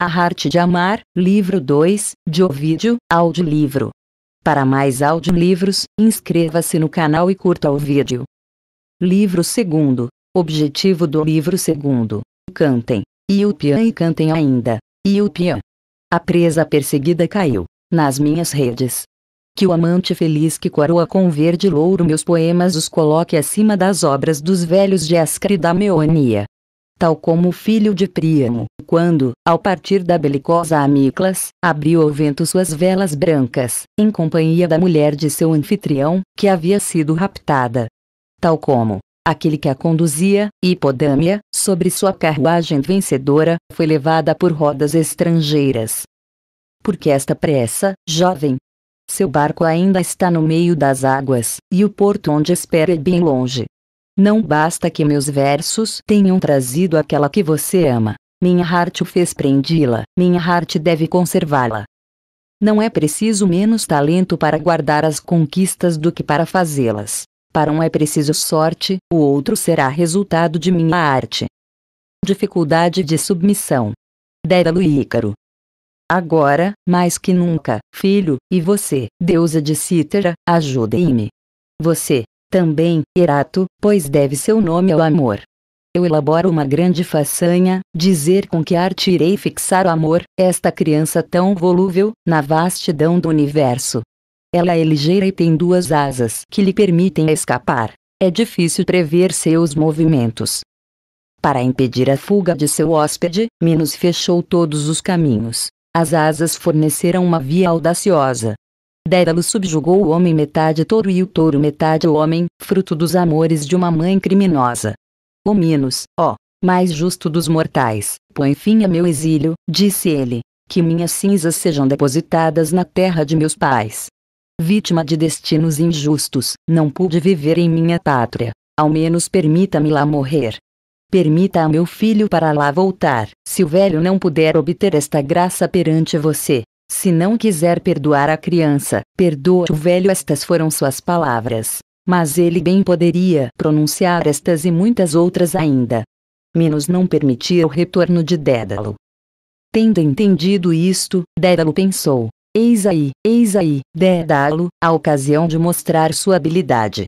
A Arte de Amar, livro 2, de Ovídio, audiolivro. Para mais audiolivros, inscreva-se no canal e curta o vídeo. Livro 2. Objetivo do livro 2. Cantem. Iupiã e cantem ainda. Iupiã. A presa perseguida caiu. Nas minhas redes. Que o amante feliz que coroa com verde louro meus poemas os coloque acima das obras dos velhos de Ascar e da Meonia tal como o filho de Príamo, quando, ao partir da belicosa Amiclas, abriu ao vento suas velas brancas, em companhia da mulher de seu anfitrião, que havia sido raptada. Tal como, aquele que a conduzia, Hipodâmia, sobre sua carruagem vencedora, foi levada por rodas estrangeiras. Por que esta pressa, jovem? Seu barco ainda está no meio das águas, e o porto onde espera é bem longe. Não basta que meus versos tenham trazido aquela que você ama. Minha arte o fez prendi-la, minha arte deve conservá-la. Não é preciso menos talento para guardar as conquistas do que para fazê-las. Para um é preciso sorte, o outro será resultado de minha arte. Dificuldade de submissão. Dédalo e Ícaro. Agora, mais que nunca, filho, e você, deusa de Cítara, ajude me Você, também, Erato, pois deve seu nome ao amor. Eu elaboro uma grande façanha, dizer com que arte irei fixar o amor, esta criança tão volúvel, na vastidão do universo. Ela é ligeira e tem duas asas que lhe permitem escapar. É difícil prever seus movimentos. Para impedir a fuga de seu hóspede, Minos fechou todos os caminhos. As asas forneceram uma via audaciosa, Dédalo subjugou o homem metade touro e o touro metade homem, fruto dos amores de uma mãe criminosa. O Minos, ó, mais justo dos mortais, põe fim a meu exílio, disse ele, que minhas cinzas sejam depositadas na terra de meus pais. Vítima de destinos injustos, não pude viver em minha pátria, ao menos permita-me lá morrer. Permita a meu filho para lá voltar, se o velho não puder obter esta graça perante você, se não quiser perdoar a criança, perdoa o velho. Estas foram suas palavras. Mas ele bem poderia pronunciar estas e muitas outras ainda. Menos não permitia o retorno de Dédalo. Tendo entendido isto, Dédalo pensou: Eis aí, eis aí, Dédalo, a ocasião de mostrar sua habilidade.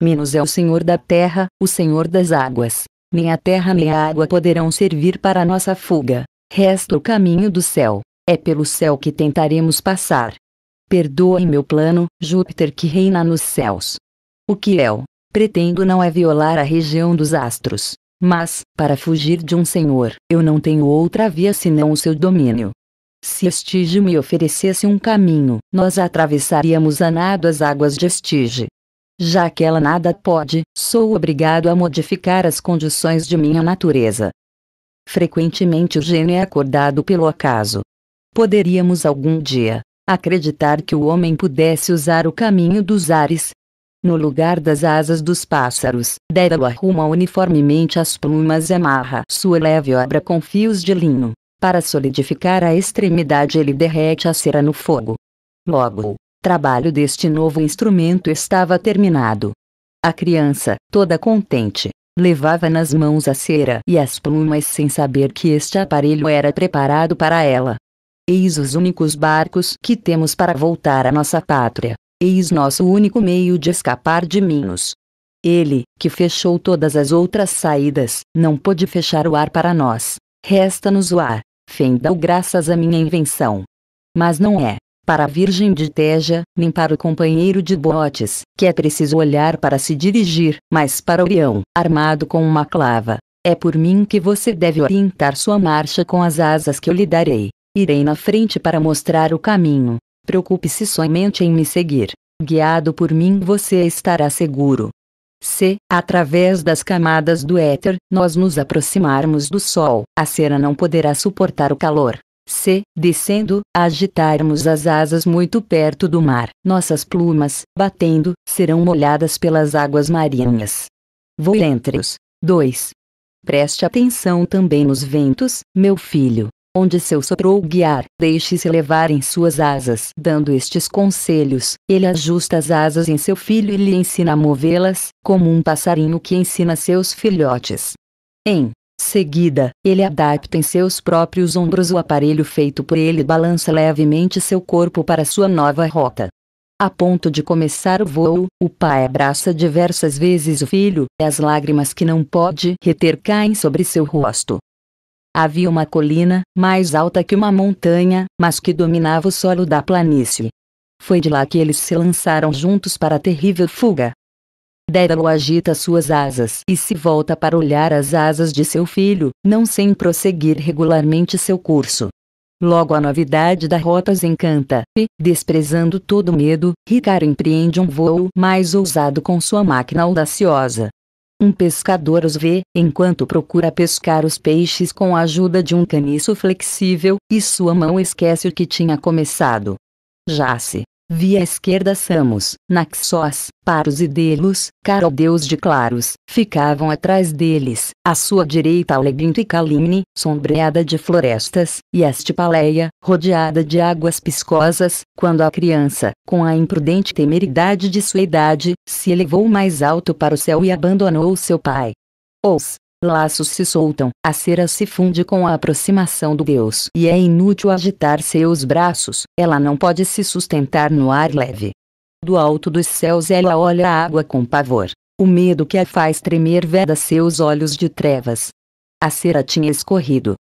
Menos é o Senhor da terra, o Senhor das águas. Nem a terra nem a água poderão servir para nossa fuga. Resta o caminho do céu. É pelo céu que tentaremos passar. Perdoe meu plano, Júpiter que reina nos céus. O que eu pretendo não é violar a região dos astros, mas, para fugir de um senhor, eu não tenho outra via senão o seu domínio. Se Estige me oferecesse um caminho, nós atravessaríamos a nado as águas de Estige. Já que ela nada pode, sou obrigado a modificar as condições de minha natureza. Frequentemente o gênio é acordado pelo acaso, Poderíamos algum dia acreditar que o homem pudesse usar o caminho dos ares. No lugar das asas dos pássaros, Dédalo arruma uniformemente as plumas e amarra sua leve obra com fios de linho. Para solidificar a extremidade, ele derrete a cera no fogo. Logo, o trabalho deste novo instrumento estava terminado. A criança, toda contente, levava nas mãos a cera e as plumas sem saber que este aparelho era preparado para ela. Eis os únicos barcos que temos para voltar à nossa pátria. Eis nosso único meio de escapar de Minos. Ele, que fechou todas as outras saídas, não pôde fechar o ar para nós. Resta-nos o ar. Fendal graças à minha invenção. Mas não é para a Virgem de Teja, nem para o companheiro de botes, que é preciso olhar para se dirigir, mas para Orião, armado com uma clava. É por mim que você deve orientar sua marcha com as asas que eu lhe darei. Irei na frente para mostrar o caminho. Preocupe-se somente em me seguir. Guiado por mim, você estará seguro. Se, através das camadas do éter, nós nos aproximarmos do Sol, a cera não poderá suportar o calor. Se, descendo, agitarmos as asas muito perto do mar, nossas plumas, batendo, serão molhadas pelas águas marinhas. Vou entre os 2. Preste atenção também nos ventos, meu filho, onde seu sopro o guiar, deixe-se levar em suas asas. Dando estes conselhos, ele ajusta as asas em seu filho e lhe ensina a movê-las, como um passarinho que ensina seus filhotes. Em seguida, ele adapta em seus próprios ombros o aparelho feito por ele e balança levemente seu corpo para sua nova rota. A ponto de começar o voo, o pai abraça diversas vezes o filho, e as lágrimas que não pode reter caem sobre seu rosto. Havia uma colina, mais alta que uma montanha, mas que dominava o solo da planície. Foi de lá que eles se lançaram juntos para a terrível fuga. Dédalo agita suas asas e se volta para olhar as asas de seu filho, não sem prosseguir regularmente seu curso. Logo a novidade da rota os encanta, e, desprezando todo medo, Ricardo empreende um voo mais ousado com sua máquina audaciosa. Um pescador os vê enquanto procura pescar os peixes com a ajuda de um caniço flexível, e sua mão esquece o que tinha começado. Já se Via esquerda Samos, Naxós, Paros e Delos, Carodeus de Claros, ficavam atrás deles, à sua direita Alebinto e Calimne, sombreada de florestas, e Astipaleia, rodeada de águas piscosas, quando a criança, com a imprudente temeridade de sua idade, se elevou mais alto para o céu e abandonou seu pai. Os laços se soltam, a cera se funde com a aproximação do Deus e é inútil agitar seus braços, ela não pode se sustentar no ar leve. Do alto dos céus ela olha a água com pavor. O medo que a faz tremer veda seus olhos de trevas. A cera tinha escorrido.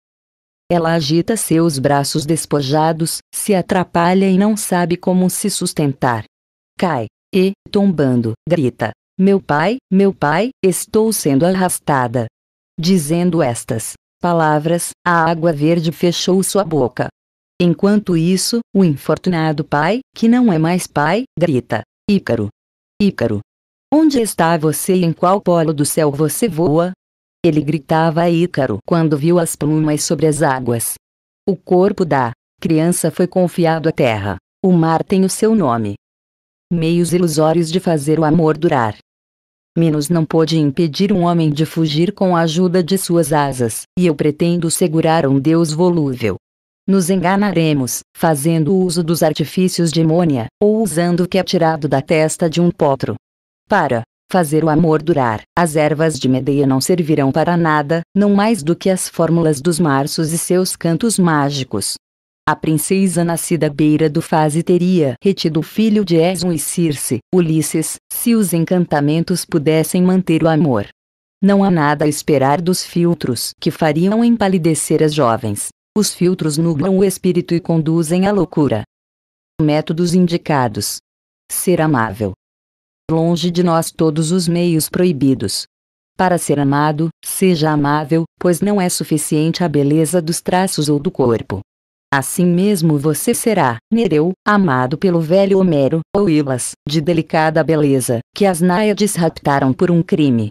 Ela agita seus braços despojados, se atrapalha e não sabe como se sustentar. Cai, e, tombando, grita: Meu pai, meu pai, estou sendo arrastada. Dizendo estas palavras, a água verde fechou sua boca. Enquanto isso, o infortunado pai, que não é mais pai, grita: Ícaro! Ícaro! Onde está você e em qual polo do céu você voa? Ele gritava a Ícaro quando viu as plumas sobre as águas. O corpo da criança foi confiado à terra. O mar tem o seu nome. Meios ilusórios de fazer o amor durar. Minos não pôde impedir um homem de fugir com a ajuda de suas asas, e eu pretendo segurar um deus volúvel. Nos enganaremos, fazendo uso dos artifícios de Mônia, ou usando o que é tirado da testa de um potro. Para fazer o amor durar, as ervas de Medeia não servirão para nada, não mais do que as fórmulas dos marços e seus cantos mágicos. A princesa nascida à beira do Fase teria retido o filho de Esmo e Circe, Ulisses, se os encantamentos pudessem manter o amor. Não há nada a esperar dos filtros que fariam empalidecer as jovens. Os filtros nublam o espírito e conduzem à loucura. Métodos indicados: Ser amável. Longe de nós todos os meios proibidos. Para ser amado, seja amável, pois não é suficiente a beleza dos traços ou do corpo Assim mesmo você será, Nereu, amado pelo velho Homero, ou Ilas, de delicada beleza, que as náiades raptaram por um crime.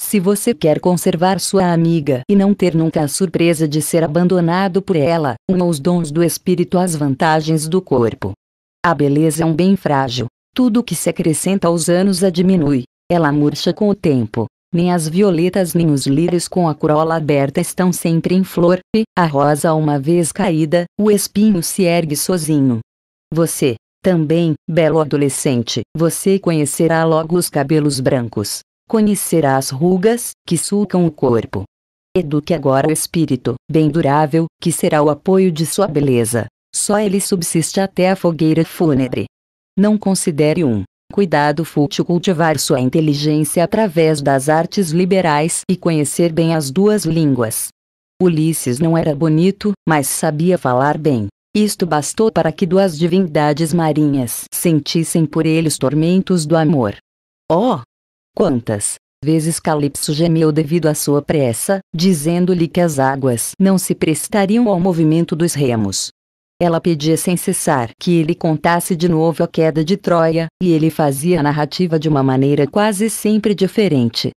Se você quer conservar sua amiga e não ter nunca a surpresa de ser abandonado por ela, uma os dons do espírito às vantagens do corpo. A beleza é um bem frágil. Tudo que se acrescenta aos anos a diminui. Ela murcha com o tempo, nem as violetas nem os lírios com a corola aberta estão sempre em flor, e, a rosa uma vez caída, o espinho se ergue sozinho. Você, também, belo adolescente, você conhecerá logo os cabelos brancos, conhecerá as rugas, que sulcam o corpo. Eduque agora o espírito, bem durável, que será o apoio de sua beleza. Só ele subsiste até a fogueira fúnebre. Não considere um Cuidado fútil cultivar sua inteligência através das artes liberais e conhecer bem as duas línguas. Ulisses não era bonito, mas sabia falar bem. Isto bastou para que duas divindades marinhas sentissem por ele os tormentos do amor. Oh! Quantas vezes Calypso gemeu devido à sua pressa, dizendo-lhe que as águas não se prestariam ao movimento dos remos. Ela pedia sem cessar que ele contasse de novo a queda de Troia, e ele fazia a narrativa de uma maneira quase sempre diferente.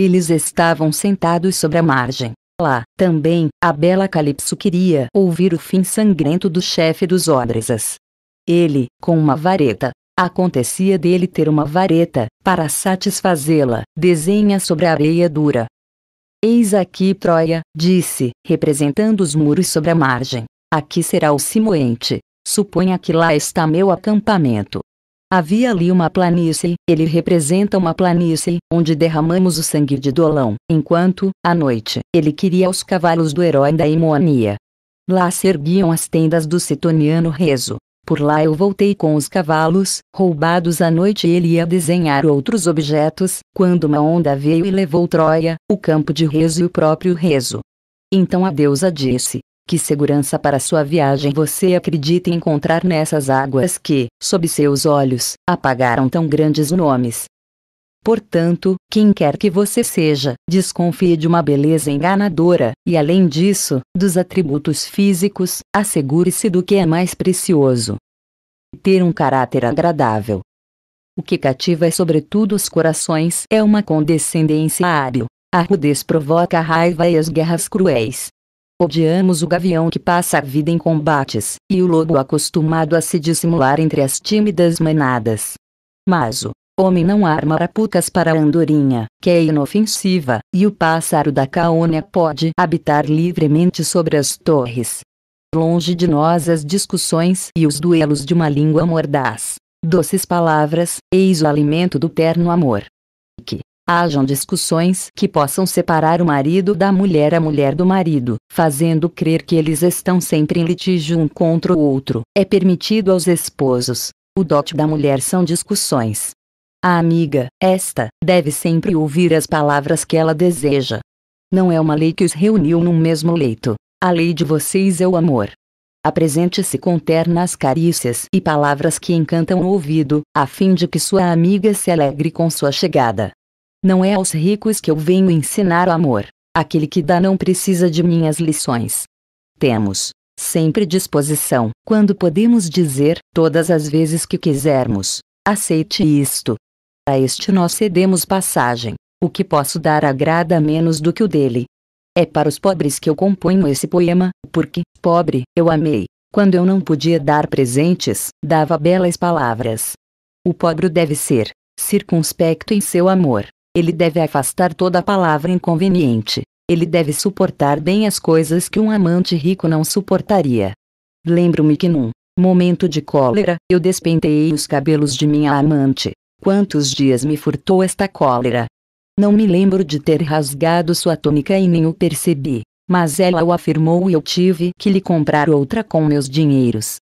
Eles estavam sentados sobre a margem. Lá, também, a bela Calypso queria ouvir o fim sangrento do chefe dos Odresas. Ele, com uma vareta, acontecia dele ter uma vareta, para satisfazê-la, desenha sobre a areia dura. Eis aqui Troia, disse, representando os muros sobre a margem. Aqui será o Simoente. Suponha que lá está meu acampamento. Havia ali uma planície, ele representa uma planície, onde derramamos o sangue de Dolão, enquanto, à noite, ele queria os cavalos do herói da Imonia. Lá se erguiam as tendas do Citoniano Rezo. Por lá eu voltei com os cavalos, roubados à noite ele ia desenhar outros objetos, quando uma onda veio e levou Troia, o campo de Rezo e o próprio Rezo. Então a deusa disse, que segurança para sua viagem você acredita encontrar nessas águas que, sob seus olhos, apagaram tão grandes nomes? Portanto, quem quer que você seja, desconfie de uma beleza enganadora, e além disso, dos atributos físicos, assegure-se do que é mais precioso. Ter um caráter agradável. O que cativa é sobretudo os corações é uma condescendência hábil. A rudez provoca a raiva e as guerras cruéis. Odiamos o gavião que passa a vida em combates, e o lobo acostumado a se dissimular entre as tímidas manadas. Mas o homem não arma arapucas para a andorinha, que é inofensiva, e o pássaro da caônia pode habitar livremente sobre as torres. Longe de nós as discussões e os duelos de uma língua mordaz. Doces palavras, eis o alimento do terno amor. Que hajam discussões que possam separar o marido da mulher a mulher do marido, fazendo crer que eles estão sempre em litígio um contra o outro. É permitido aos esposos. O dote da mulher são discussões. A amiga, esta, deve sempre ouvir as palavras que ela deseja. Não é uma lei que os reuniu num mesmo leito. A lei de vocês é o amor. Apresente-se com ternas carícias e palavras que encantam o ouvido, a fim de que sua amiga se alegre com sua chegada. Não é aos ricos que eu venho ensinar o amor. Aquele que dá não precisa de minhas lições. Temos sempre disposição, quando podemos dizer, todas as vezes que quisermos, aceite isto. A este nós cedemos passagem. O que posso dar agrada menos do que o dele. É para os pobres que eu componho esse poema, porque, pobre, eu amei. Quando eu não podia dar presentes, dava belas palavras. O pobre deve ser circunspecto em seu amor, ele deve afastar toda palavra inconveniente. Ele deve suportar bem as coisas que um amante rico não suportaria. Lembro-me que num momento de cólera, eu despentei os cabelos de minha amante. Quantos dias me furtou esta cólera? Não me lembro de ter rasgado sua túnica e nem o percebi, mas ela o afirmou e eu tive que lhe comprar outra com meus dinheiros.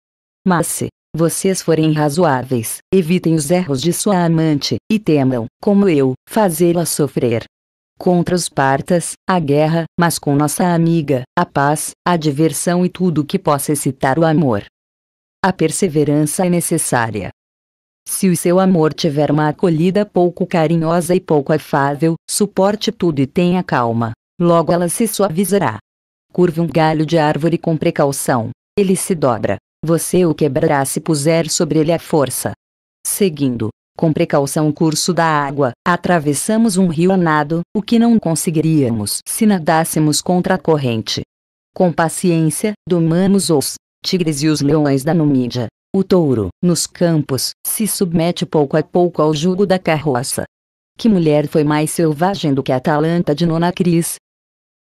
Mas se vocês forem razoáveis, evitem os erros de sua amante, e temam, como eu, fazê-la sofrer. Contra os partas, a guerra, mas com nossa amiga, a paz, a diversão e tudo que possa excitar o amor. A perseverança é necessária. Se o seu amor tiver uma acolhida pouco carinhosa e pouco afável, suporte tudo e tenha calma. Logo ela se suavizará. Curva um galho de árvore com precaução. Ele se dobra, você o quebrará se puser sobre ele a força. Seguindo, com precaução o curso da água, atravessamos um rio anado, o que não conseguiríamos se nadássemos contra a corrente. Com paciência, domamos os tigres e os leões da Numídia. O touro, nos campos, se submete pouco a pouco ao jugo da carroça. Que mulher foi mais selvagem do que a Atalanta de Nonacris,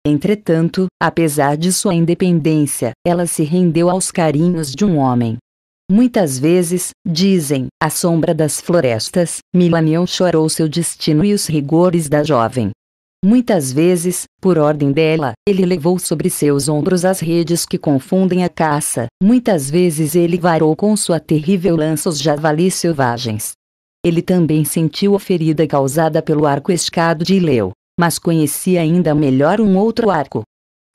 Entretanto, apesar de sua independência, ela se rendeu aos carinhos de um homem. Muitas vezes, dizem, à sombra das florestas, Milanion chorou seu destino e os rigores da jovem. Muitas vezes, por ordem dela, ele levou sobre seus ombros as redes que confundem a caça, muitas vezes ele varou com sua terrível lança os javalis selvagens. Ele também sentiu a ferida causada pelo arco escado de Leu, mas conhecia ainda melhor um outro arco.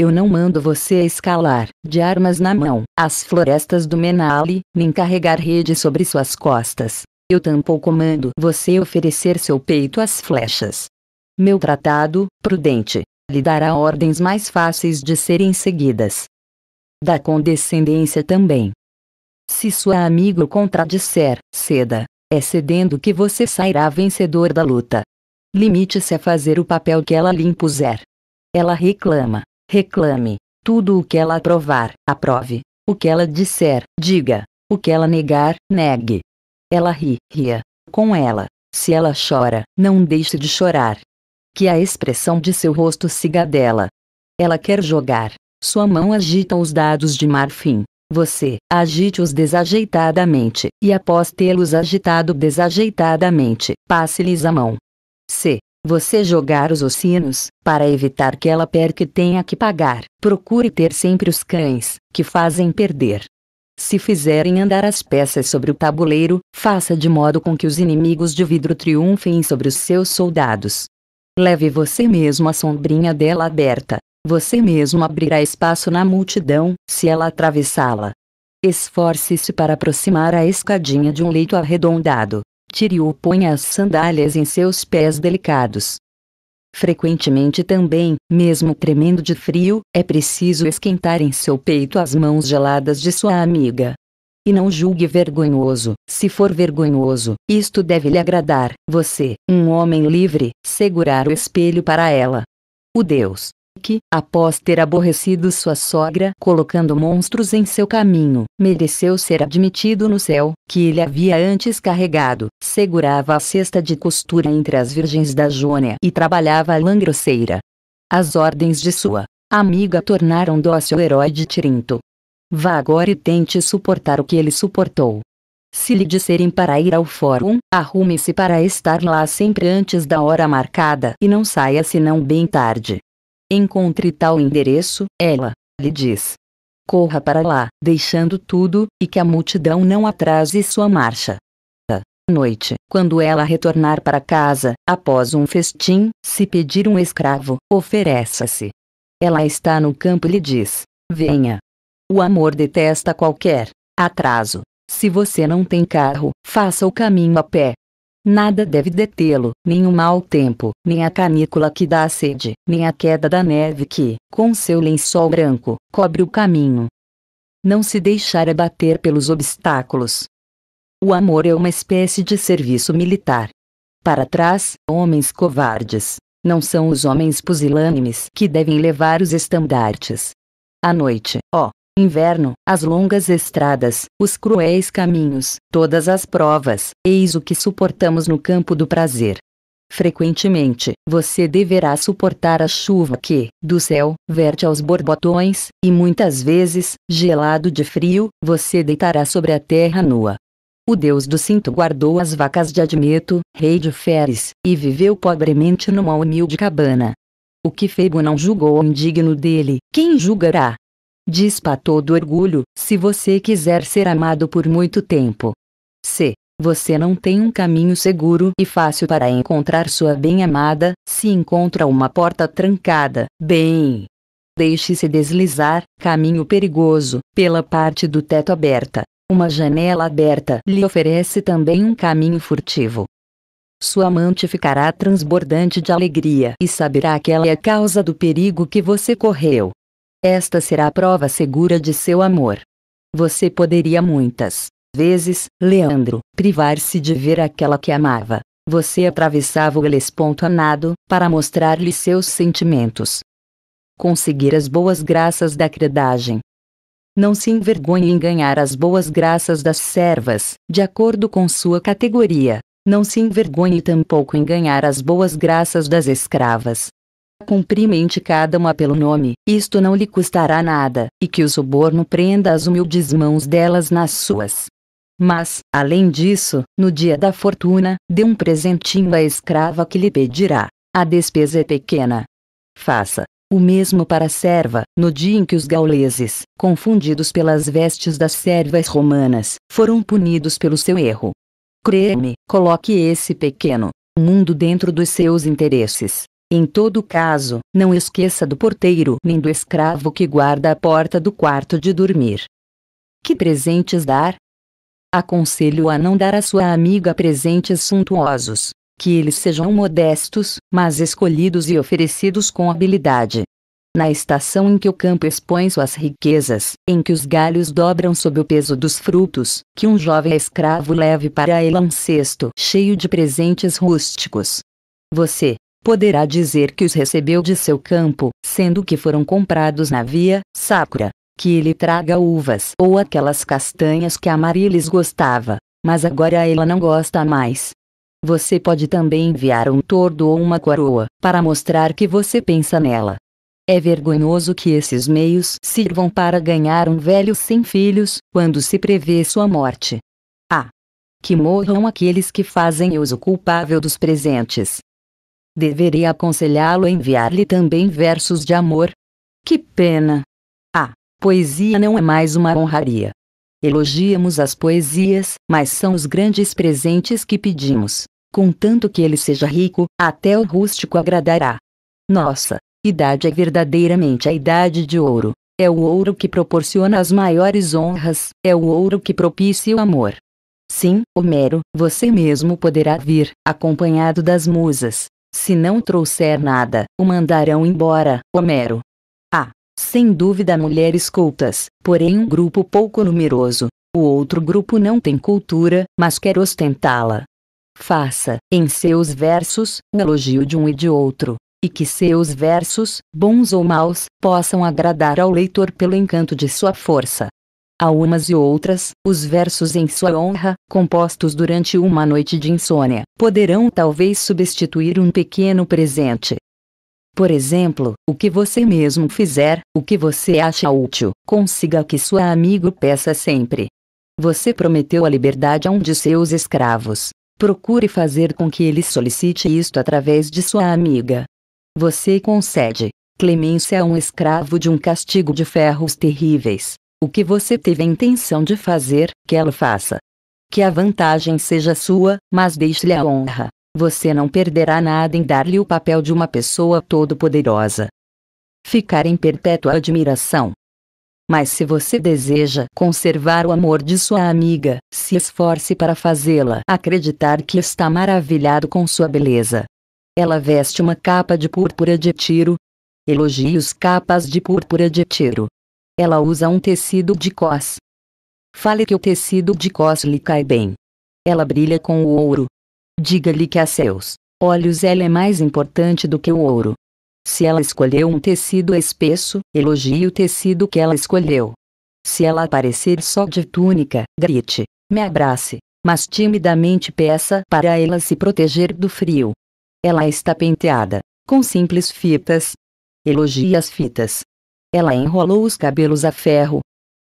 Eu não mando você escalar, de armas na mão, as florestas do Menale, nem carregar rede sobre suas costas. Eu tampouco mando você oferecer seu peito às flechas. Meu tratado, prudente, lhe dará ordens mais fáceis de serem seguidas. Da condescendência também. Se sua amiga o contradisser, ceda. É cedendo que você sairá vencedor da luta. Limite-se a fazer o papel que ela lhe impuser. Ela reclama, reclame, tudo o que ela aprovar, aprove, o que ela disser, diga, o que ela negar, negue. Ela ri, ria, com ela, se ela chora, não deixe de chorar. Que a expressão de seu rosto siga dela. Ela quer jogar, sua mão agita os dados de marfim. Você, agite-os desajeitadamente, e após tê-los agitado desajeitadamente, passe-lhes a mão, C. Você jogar os ossinos, para evitar que ela perca e tenha que pagar. Procure ter sempre os cães, que fazem perder. Se fizerem andar as peças sobre o tabuleiro, faça de modo com que os inimigos de vidro triunfem sobre os seus soldados. Leve você mesmo a sombrinha dela aberta. Você mesmo abrirá espaço na multidão, se ela atravessá-la. Esforce-se para aproximar a escadinha de um leito arredondado. Tiryu ponha as sandálias em seus pés delicados. Frequentemente também, mesmo tremendo de frio, é preciso esquentar em seu peito as mãos geladas de sua amiga. E não julgue vergonhoso, se for vergonhoso, isto deve lhe agradar, você, um homem livre, segurar o espelho para ela. O Deus, que, após ter aborrecido sua sogra colocando monstros em seu caminho, mereceu ser admitido no céu, que ele havia antes carregado, segurava a cesta de costura entre as virgens da Jônia e trabalhava a lã grosseira. As ordens de sua amiga tornaram dócil o herói de Tirinto. Vá agora e tente suportar o que ele suportou. Se lhe disserem para ir ao fórum, arrume-se para estar lá sempre antes da hora marcada e não saia senão bem tarde. Encontre tal endereço, ela lhe diz. Corra para lá, deixando tudo, e que a multidão não atrase sua marcha. À noite, quando ela retornar para casa, após um festim, se pedir um escravo, ofereça-se. Ela está no campo e lhe diz: Venha. O amor detesta qualquer atraso. Se você não tem carro, faça o caminho a pé. Nada deve detê-lo, nem o mau tempo, nem a canícula que dá a sede, nem a queda da neve que, com seu lençol branco, cobre o caminho. Não se deixar abater pelos obstáculos. O amor é uma espécie de serviço militar. Para trás, homens covardes. Não são os homens pusilânimes que devem levar os estandartes. À noite, ó, inverno, as longas estradas, os cruéis caminhos, todas as provas, eis o que suportamos no campo do prazer. Frequentemente, você deverá suportar a chuva que, do céu, verte aos borbotões, e muitas vezes, gelado de frio, você deitará sobre a terra nua. O deus do cinto guardou as vacas de Admeto, rei de Feres, e viveu pobremente numa humilde cabana. O que Febo não julgou indigno dele, quem julgará? Diz para todo orgulho, se você quiser ser amado por muito tempo. C. Você não tem um caminho seguro e fácil para encontrar sua bem-amada, se encontra uma porta trancada, bem. Deixe-se deslizar, caminho perigoso, pela parte do teto aberta. Uma janela aberta lhe oferece também um caminho furtivo. Sua amante ficará transbordante de alegria e saberá que ela é a causa do perigo que você correu. Esta será a prova segura de seu amor. Você poderia muitas vezes, Leandro, privar-se de ver aquela que amava. Você atravessava o Helesponto anado para mostrar-lhe seus sentimentos. Conseguir as boas graças da credagem. Não se envergonhe em ganhar as boas graças das servas, de acordo com sua categoria. Não se envergonhe tampouco em ganhar as boas graças das escravas, Cumprimente cada uma pelo nome, isto não lhe custará nada, e que o suborno prenda as humildes mãos delas nas suas. Mas, além disso, no dia da fortuna, dê um presentinho à escrava que lhe pedirá. A despesa é pequena. Faça o mesmo para a serva, no dia em que os gauleses, confundidos pelas vestes das servas romanas, foram punidos pelo seu erro. Crê-me, coloque esse pequeno mundo dentro dos seus interesses, em todo caso, não esqueça do porteiro nem do escravo que guarda a porta do quarto de dormir. Que presentes dar? Aconselho a não dar à sua amiga presentes suntuosos, que eles sejam modestos, mas escolhidos e oferecidos com habilidade. Na estação em que o campo expõe suas riquezas, em que os galhos dobram sob o peso dos frutos, que um jovem escravo leve para ela um cesto cheio de presentes rústicos. Você, poderá dizer que os recebeu de seu campo, sendo que foram comprados na via sacra, que ele traga uvas ou aquelas castanhas que a Marilis gostava, mas agora ela não gosta mais. Você pode também enviar um tordo ou uma coroa, para mostrar que você pensa nela. É vergonhoso que esses meios sirvam para ganhar um velho sem filhos, quando se prevê sua morte. Ah! Que morram aqueles que fazem uso culpável dos presentes deveria aconselhá-lo a enviar-lhe também versos de amor. Que pena! Ah, poesia não é mais uma honraria. Elogiamos as poesias, mas são os grandes presentes que pedimos. Contanto que ele seja rico, até o rústico agradará. Nossa, idade é verdadeiramente a idade de ouro. É o ouro que proporciona as maiores honras, é o ouro que propicia o amor. Sim, Homero, você mesmo poderá vir, acompanhado das musas, se não trouxer nada, o mandarão embora, Homero. Há, ah, sem dúvida, mulheres cultas, porém um grupo pouco numeroso. O outro grupo não tem cultura, mas quer ostentá-la. Faça, em seus versos, o elogio de um e de outro, e que seus versos, bons ou maus, possam agradar ao leitor pelo encanto de sua força a umas e outras, os versos em sua honra, compostos durante uma noite de insônia, poderão talvez substituir um pequeno presente. Por exemplo, o que você mesmo fizer, o que você acha útil, consiga que sua amigo peça sempre. Você prometeu a liberdade a um de seus escravos. Procure fazer com que ele solicite isto através de sua amiga. Você concede clemência a um escravo de um castigo de ferros terríveis. O que você teve a intenção de fazer, que ela faça. Que a vantagem seja sua, mas deixe-lhe a honra. Você não perderá nada em dar-lhe o papel de uma pessoa todo-poderosa. Ficar em perpétua admiração. Mas se você deseja conservar o amor de sua amiga, se esforce para fazê-la acreditar que está maravilhado com sua beleza. Ela veste uma capa de púrpura de tiro. Elogie os capas de púrpura de tiro. Ela usa um tecido de cos. Fale que o tecido de cos lhe cai bem. Ela brilha com o ouro. Diga-lhe que a seus olhos ela é mais importante do que o ouro. Se ela escolheu um tecido espesso, elogie o tecido que ela escolheu. Se ela aparecer só de túnica, grite, me abrace, mas timidamente peça para ela se proteger do frio. Ela está penteada, com simples fitas. Elogie as fitas. Ela enrolou os cabelos a ferro.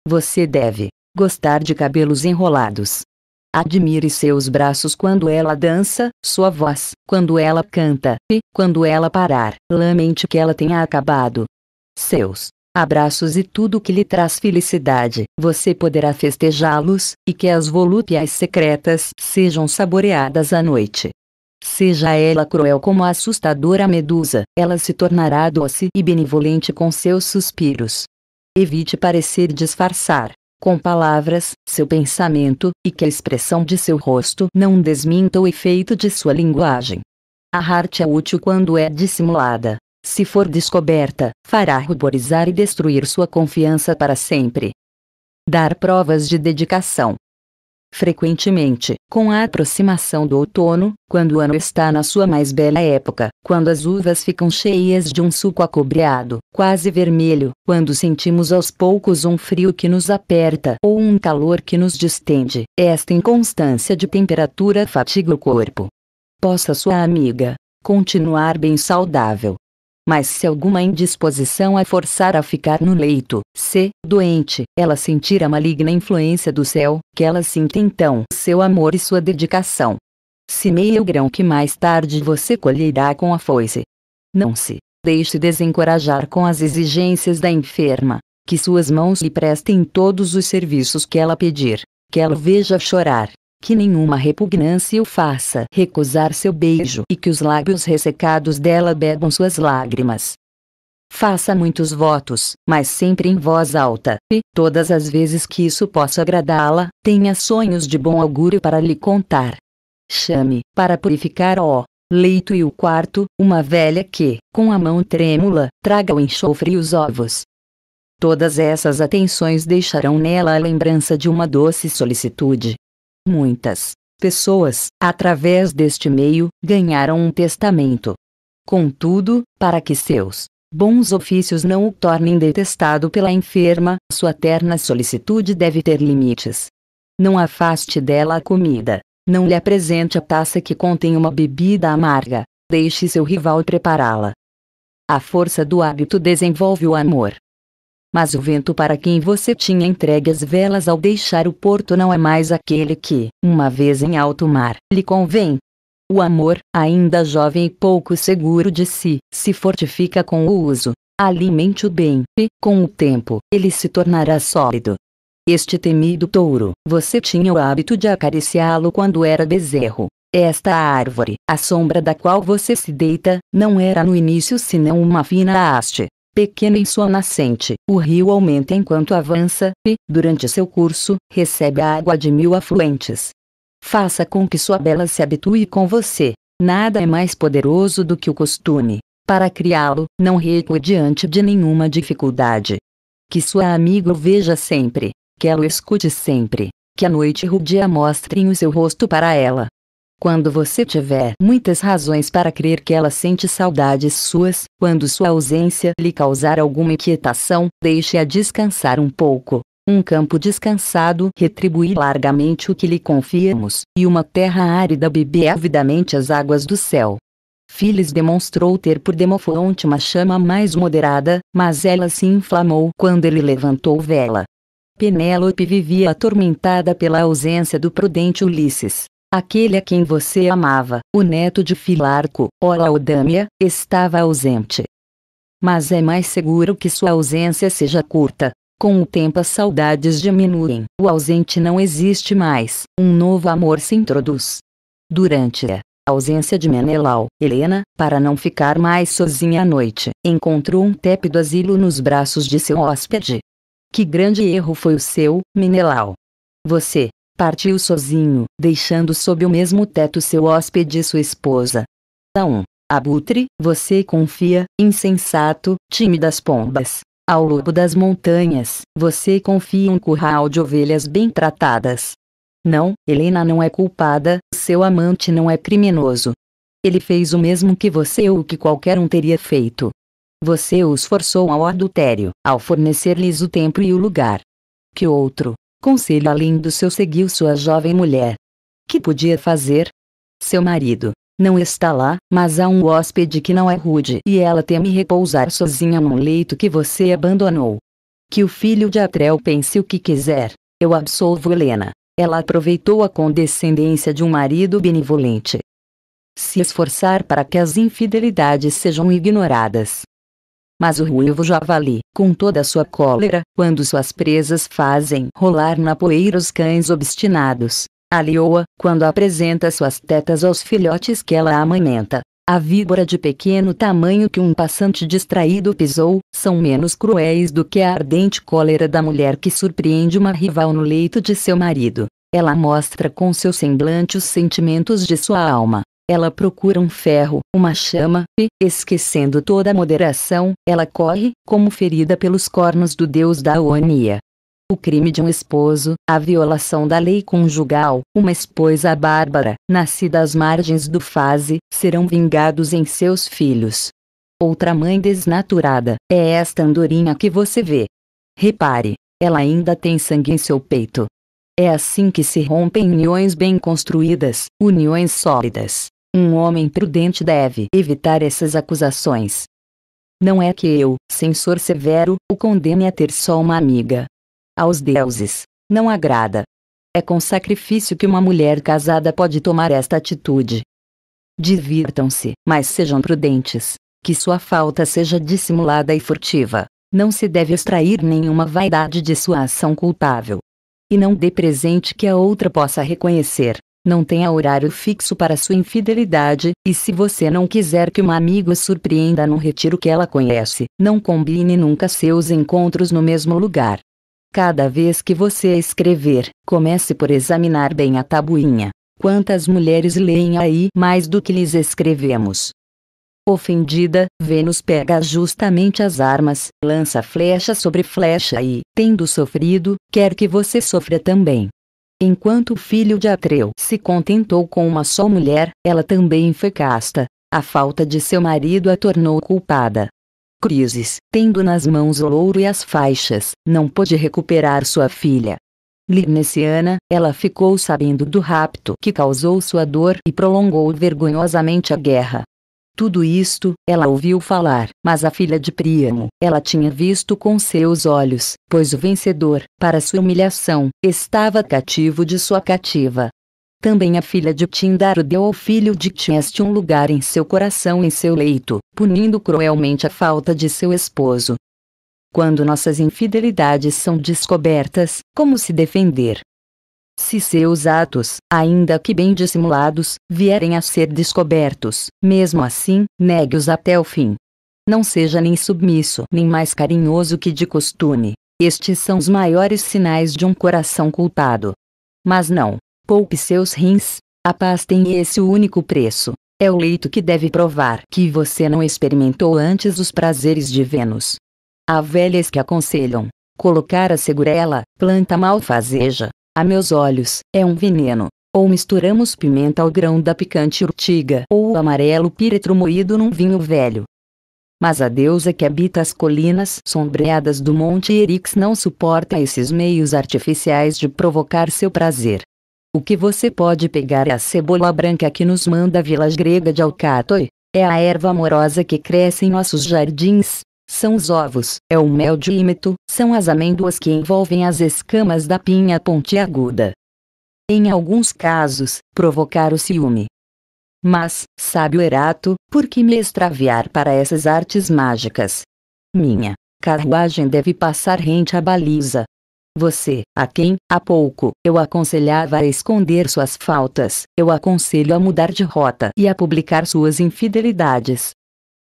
Você deve gostar de cabelos enrolados. Admire seus braços quando ela dança, sua voz, quando ela canta, e, quando ela parar, lamente que ela tenha acabado. Seus abraços e tudo que lhe traz felicidade, você poderá festejá-los, e que as volúpias secretas sejam saboreadas à noite. Seja ela cruel como a assustadora medusa, ela se tornará doce e benevolente com seus suspiros. Evite parecer disfarçar, com palavras, seu pensamento, e que a expressão de seu rosto não desminta o efeito de sua linguagem. A arte é útil quando é dissimulada. Se for descoberta, fará ruborizar e destruir sua confiança para sempre. Dar provas de dedicação frequentemente, com a aproximação do outono, quando o ano está na sua mais bela época, quando as uvas ficam cheias de um suco acobreado, quase vermelho, quando sentimos aos poucos um frio que nos aperta ou um calor que nos distende. Esta inconstância de temperatura fatiga o corpo. Possa sua amiga continuar bem saudável, mas se alguma indisposição a forçar a ficar no leito, se, doente, ela sentir a maligna influência do céu, que ela sinta então seu amor e sua dedicação. Semeia o grão que mais tarde você colherá com a foice. Não se deixe desencorajar com as exigências da enferma, que suas mãos lhe prestem todos os serviços que ela pedir, que ela veja chorar, que nenhuma repugnância o faça recusar seu beijo e que os lábios ressecados dela bebam suas lágrimas. Faça muitos votos, mas sempre em voz alta, e, todas as vezes que isso possa agradá-la, tenha sonhos de bom augúrio para lhe contar. Chame, para purificar o leito e o quarto, uma velha que, com a mão trêmula, traga o enxofre e os ovos. Todas essas atenções deixarão nela a lembrança de uma doce solicitude, Muitas pessoas, através deste meio, ganharam um testamento. Contudo, para que seus bons ofícios não o tornem detestado pela enferma, sua terna solicitude deve ter limites. Não afaste dela a comida, não lhe apresente a taça que contém uma bebida amarga, deixe seu rival prepará-la. A força do hábito desenvolve o amor. Mas o vento para quem você tinha entregue as velas ao deixar o porto não é mais aquele que, uma vez em alto mar, lhe convém. O amor, ainda jovem e pouco seguro de si, se fortifica com o uso. Alimente-o bem, e, com o tempo, ele se tornará sólido. Este temido touro, você tinha o hábito de acariciá-lo quando era bezerro. Esta árvore, a sombra da qual você se deita, não era no início senão uma fina haste, pequena em sua nascente. O rio aumenta enquanto avança e, durante seu curso, recebe a água de mil afluentes. Faça com que sua bela se habitue com você. Nada é mais poderoso do que o costume. Para criá-lo, não recue diante de nenhuma dificuldade. Que sua amiga o veja sempre, que ela o escute sempre, que a noite rudia mostre o seu rosto para ela, quando você tiver muitas razões para crer que ela sente saudades suas, quando sua ausência lhe causar alguma inquietação, deixe-a descansar um pouco. Um campo descansado retribui largamente o que lhe confiamos, e uma terra árida bebe avidamente as águas do céu. Filis demonstrou ter por Demofonte uma chama mais moderada, mas ela se inflamou quando ele levantou vela. Penélope vivia atormentada pela ausência do prudente Ulisses. Aquele a quem você amava, o neto de Filarco, ora Odâmia, estava ausente. Mas é mais seguro que sua ausência seja curta. Com o tempo as saudades diminuem, o ausente não existe mais, um novo amor se introduz. Durante a ausência de Menelau, Helena, para não ficar mais sozinha à noite, encontrou um tépido asilo nos braços de seu hóspede. Que grande erro foi o seu, Menelau! Você, Partiu sozinho, deixando sob o mesmo teto seu hóspede e sua esposa. Tão, abutre, você confia, insensato, time das pombas. Ao lobo das montanhas, você confia um curral de ovelhas bem tratadas. Não, Helena não é culpada, seu amante não é criminoso. Ele fez o mesmo que você ou que qualquer um teria feito. Você os forçou ao adultério, ao fornecer-lhes o tempo e o lugar. Que outro, Conselho além do seu seguiu sua jovem mulher. Que podia fazer? Seu marido não está lá, mas há um hóspede que não é rude e ela teme repousar sozinha num leito que você abandonou. Que o filho de Atrel pense o que quiser, eu absolvo Helena. Ela aproveitou a condescendência de um marido benevolente. Se esforçar para que as infidelidades sejam ignoradas, mas o ruivo javali, com toda a sua cólera, quando suas presas fazem rolar na poeira os cães obstinados, a leoa, quando apresenta suas tetas aos filhotes que ela amamenta, a víbora de pequeno tamanho que um passante distraído pisou, são menos cruéis do que a ardente cólera da mulher que surpreende uma rival no leito de seu marido. Ela mostra com seu semblante os sentimentos de sua alma, ela procura um ferro, uma chama, e, esquecendo toda a moderação, ela corre, como ferida pelos cornos do deus da Oania. O crime de um esposo, a violação da lei conjugal, uma esposa bárbara, nascida às margens do faze, serão vingados em seus filhos. Outra mãe desnaturada, é esta andorinha que você vê. Repare, ela ainda tem sangue em seu peito. É assim que se rompem uniões bem construídas, uniões sólidas. Um homem prudente deve evitar essas acusações. Não é que eu, censor severo, o condene a ter só uma amiga. Aos deuses, não agrada. É com sacrifício que uma mulher casada pode tomar esta atitude. Divirtam-se, mas sejam prudentes. Que sua falta seja dissimulada e furtiva. Não se deve extrair nenhuma vaidade de sua ação culpável. E não dê presente que a outra possa reconhecer. Não tenha horário fixo para sua infidelidade, e se você não quiser que uma amiga surpreenda num retiro que ela conhece, não combine nunca seus encontros no mesmo lugar. Cada vez que você escrever, comece por examinar bem a tabuinha. Quantas mulheres leem aí mais do que lhes escrevemos? Ofendida, Vênus pega justamente as armas, lança flecha sobre flecha e, tendo sofrido, quer que você sofra também. Enquanto o filho de Atreu se contentou com uma só mulher, ela também foi casta. A falta de seu marido a tornou culpada. Crises, tendo nas mãos o louro e as faixas, não pôde recuperar sua filha. Lirnesiana, ela ficou sabendo do rapto que causou sua dor e prolongou vergonhosamente a guerra. Tudo isto, ela ouviu falar, mas a filha de Príamo, ela tinha visto com seus olhos, pois o vencedor, para sua humilhação, estava cativo de sua cativa. Também a filha de Tindaro deu ao filho de Tieste um lugar em seu coração e em seu leito, punindo cruelmente a falta de seu esposo. Quando nossas infidelidades são descobertas, como se defender? Se seus atos, ainda que bem dissimulados, vierem a ser descobertos, mesmo assim, negue-os até o fim. Não seja nem submisso nem mais carinhoso que de costume. Estes são os maiores sinais de um coração culpado. Mas não, poupe seus rins. A paz tem esse único preço. É o leito que deve provar que você não experimentou antes os prazeres de Vênus. Há velhas que aconselham colocar a segurela, planta malfazeja, a meus olhos, é um veneno. Ou misturamos pimenta ao grão da picante urtiga ou o amarelo píretro moído num vinho velho. Mas a deusa que habita as colinas sombreadas do Monte Erix não suporta esses meios artificiais de provocar seu prazer. O que você pode pegar é a cebola branca que nos manda a vila grega de Alcátoi, é a erva amorosa que cresce em nossos jardins, são os ovos, é o mel de ímeto, são as amêndoas que envolvem as escamas da pinha pontiaguda. Em alguns casos, provocar o ciúme. Mas, sábio Erato, por que me extraviar para essas artes mágicas? Minha carruagem deve passar rente à baliza. Você, a quem, há pouco, eu aconselhava a esconder suas faltas, eu aconselho a mudar de rota e a publicar suas infidelidades,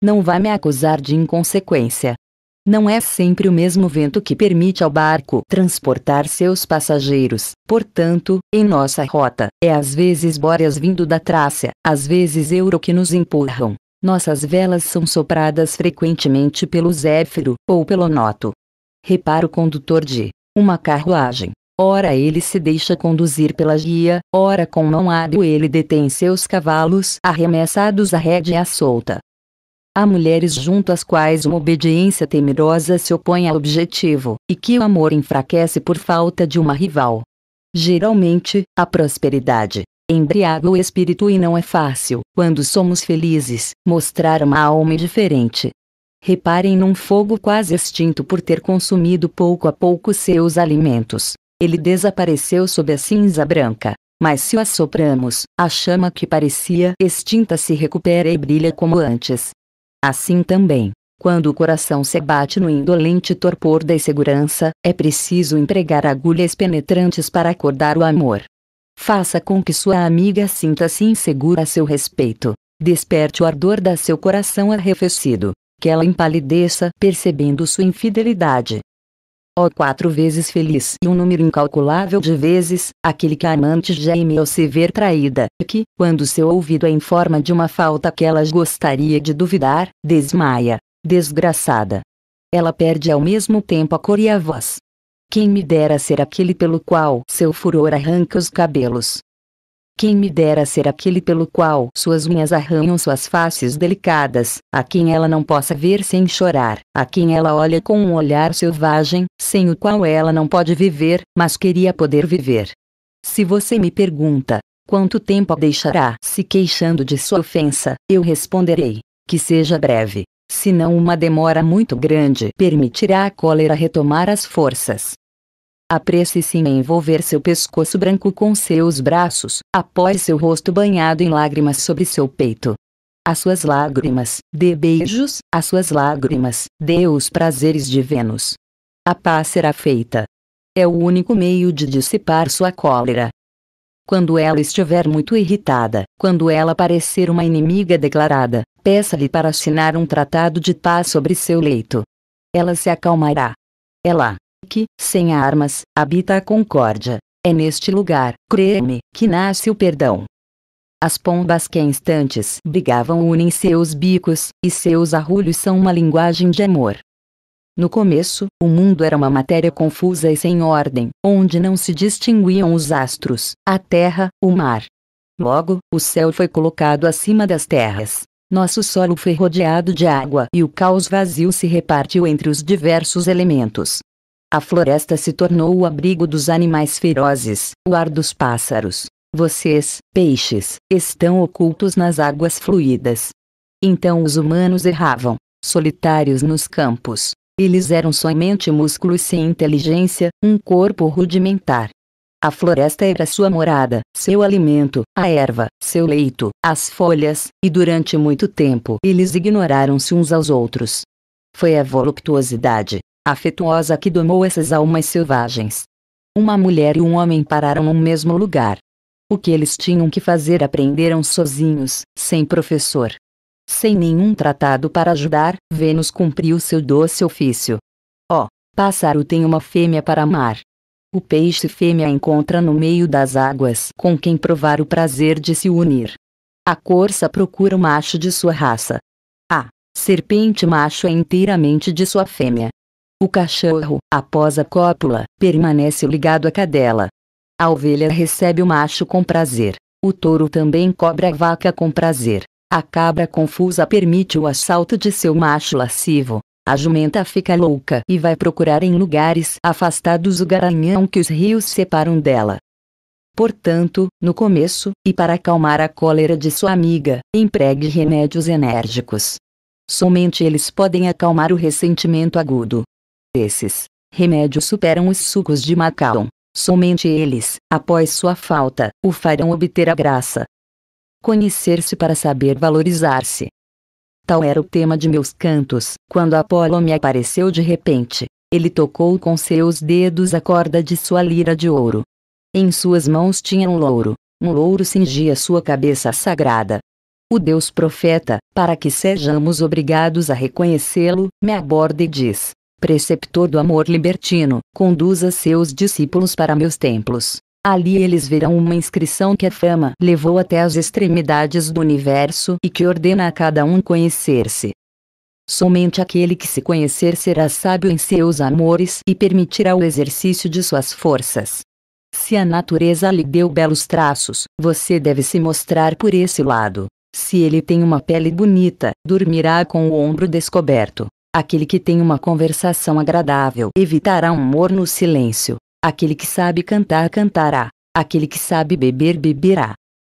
não vá me acusar de inconsequência. Não é sempre o mesmo vento que permite ao barco transportar seus passageiros. Portanto, em nossa rota, é às vezes bóreas vindo da Trácia, às vezes euro que nos empurram. Nossas velas são sopradas frequentemente pelo Zéfiro, ou pelo Noto. Repara o condutor de uma carruagem. Ora ele se deixa conduzir pela guia, ora com mão hábil ele detém seus cavalos arremessados à rédea solta, Há mulheres junto às quais uma obediência temerosa se opõe ao objetivo, e que o amor enfraquece por falta de uma rival. Geralmente, a prosperidade embriaga o espírito e não é fácil, quando somos felizes, mostrar uma alma diferente. Reparem num fogo quase extinto por ter consumido pouco a pouco seus alimentos. Ele desapareceu sob a cinza branca. Mas se o assopramos, a chama que parecia extinta se recupera e brilha como antes. Assim também, quando o coração se abate no indolente torpor da insegurança, é preciso empregar agulhas penetrantes para acordar o amor. Faça com que sua amiga sinta-se insegura a seu respeito. Desperte o ardor da seu coração arrefecido, que ela empalideça percebendo sua infidelidade, ou quatro vezes feliz e um número incalculável de vezes, aquele que amante geme ao se ver traída, e que, quando seu ouvido é em forma de uma falta que ela gostaria de duvidar, desmaia, desgraçada. Ela perde ao mesmo tempo a cor e a voz. Quem me dera ser aquele pelo qual seu furor arranca os cabelos, quem me dera ser aquele pelo qual suas unhas arranham suas faces delicadas, a quem ela não possa ver sem chorar, a quem ela olha com um olhar selvagem, sem o qual ela não pode viver, mas queria poder viver. Se você me pergunta, quanto tempo a deixará se queixando de sua ofensa, eu responderei, que seja breve, senão uma demora muito grande permitirá à cólera retomar as forças apresse-se em envolver seu pescoço branco com seus braços, após seu rosto banhado em lágrimas sobre seu peito. As suas lágrimas, dê beijos, as suas lágrimas, dê os prazeres de Vênus. A paz será feita. É o único meio de dissipar sua cólera. Quando ela estiver muito irritada, quando ela parecer uma inimiga declarada, peça-lhe para assinar um tratado de paz sobre seu leito. Ela se acalmará. Ela que, sem armas, habita a concórdia. É neste lugar, creme, me que nasce o perdão. As pombas que instantes brigavam unem seus bicos, e seus arrulhos são uma linguagem de amor. No começo, o mundo era uma matéria confusa e sem ordem, onde não se distinguiam os astros, a terra, o mar. Logo, o céu foi colocado acima das terras. Nosso solo foi rodeado de água e o caos vazio se repartiu entre os diversos elementos. A floresta se tornou o abrigo dos animais ferozes, o ar dos pássaros. Vocês, peixes, estão ocultos nas águas fluídas. Então os humanos erravam, solitários nos campos. Eles eram somente músculos sem inteligência, um corpo rudimentar. A floresta era sua morada, seu alimento, a erva, seu leito, as folhas, e durante muito tempo eles ignoraram-se uns aos outros. Foi a voluptuosidade, afetuosa que domou essas almas selvagens. Uma mulher e um homem pararam no mesmo lugar. O que eles tinham que fazer aprenderam sozinhos, sem professor. Sem nenhum tratado para ajudar, Vênus cumpriu seu doce ofício. Ó, oh, pássaro tem uma fêmea para amar. O peixe fêmea encontra no meio das águas com quem provar o prazer de se unir. A corça procura o macho de sua raça. A serpente macho é inteiramente de sua fêmea. O cachorro, após a cópula, permanece ligado à cadela. A ovelha recebe o macho com prazer. O touro também cobra a vaca com prazer. A cabra confusa permite o assalto de seu macho lascivo. A jumenta fica louca e vai procurar em lugares afastados o garanhão que os rios separam dela. Portanto, no começo, e para acalmar a cólera de sua amiga, empregue remédios enérgicos. Somente eles podem acalmar o ressentimento agudo. Esses remédios superam os sucos de Macau. Somente eles, após sua falta, o farão obter a graça. Conhecer-se para saber valorizar-se. Tal era o tema de meus cantos, quando Apolo me apareceu de repente. Ele tocou com seus dedos a corda de sua lira de ouro. Em suas mãos tinha um louro. Um louro cingia sua cabeça sagrada. O Deus profeta, para que sejamos obrigados a reconhecê-lo, me aborda e diz: preceptor do amor libertino, conduza seus discípulos para meus templos. Ali eles verão uma inscrição que a fama levou até as extremidades do universo e que ordena a cada um conhecer-se. Somente aquele que se conhecer será sábio em seus amores e permitirá o exercício de suas forças. Se a natureza lhe deu belos traços, você deve se mostrar por esse lado. Se ele tem uma pele bonita, dormirá com o ombro descoberto. Aquele que tem uma conversação agradável evitará um morno silêncio. Aquele que sabe cantar, cantará. Aquele que sabe beber, beberá.